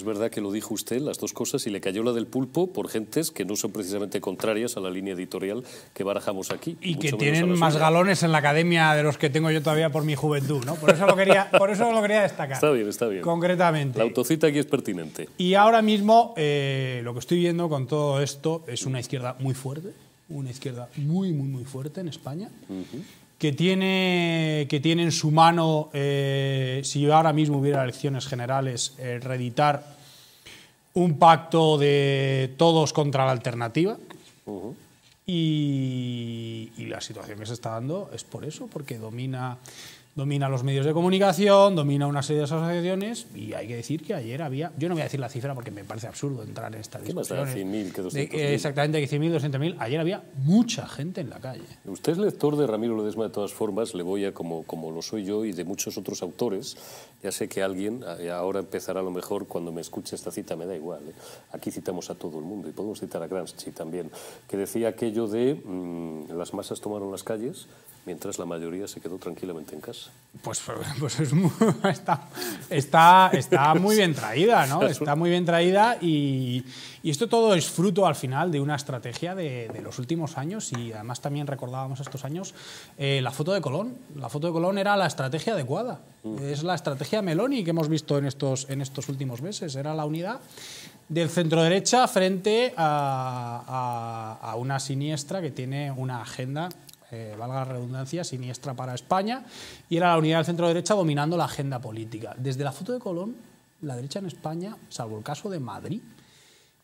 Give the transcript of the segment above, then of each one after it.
Es verdad que lo dijo usted, las dos cosas, y le cayó la del pulpo por gentes que no son precisamente contrarias a la línea editorial que barajamos aquí. Y que tienen más galones en la academia de los que tengo yo todavía por mi juventud, ¿no? Por eso lo quería, por eso lo quería destacar. Está bien, está bien. Concretamente. La autocita aquí es pertinente. Y ahora mismo eh, lo que estoy viendo con todo esto es una izquierda muy fuerte, una izquierda muy, muy, muy fuerte en España, que, tiene, que tiene en su mano, eh, si ahora mismo hubiera elecciones generales, reditar eh, reeditar un pacto de todos contra la alternativa. y la situación que se está dando es por eso, porque domina domina los medios de comunicación, domina una serie de asociaciones y hay que decir que ayer había, yo no voy a decir la cifra porque me parece absurdo entrar en esta discusión. 100.000 Exactamente, 100.000, 200.000. Ayer había mucha gente en la calle. Usted es lector de Ramiro Ledesma de todas formas, le voy a, como, como lo soy yo y de muchos otros autores, ya sé que alguien eh, ahora empezará a lo mejor cuando me escuche esta cita, me da igual. Eh, aquí citamos a todo el mundo y podemos citar a Gramsci también, que decía aquello de mm, las masas tomaron las calles mientras la mayoría se quedó tranquilamente en casa. Pues, pues está, está, muy bien traída, ¿no? Está muy bien traída y, esto todo es fruto al final de una estrategia de, los últimos años y además también recordábamos estos años eh, la foto de Colón. La foto de Colón era la estrategia adecuada. Mm. Es la estrategia Meloni que hemos visto en estos, en estos últimos meses. Era la unidad del centro derecha frente a, una siniestra que tiene una agenda eh, valga la redundancia, siniestra para España, y era la unidad del centro-derecha dominando la agenda política. Desde la foto de Colón, la derecha en España, salvo el caso de Madrid,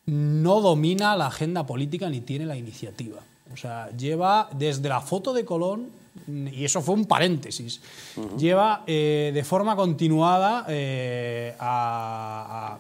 no domina la agenda política ni tiene la iniciativa. O sea, lleva desde la foto de Colón, y eso fue un paréntesis, lleva eh, de forma continuada eh, a,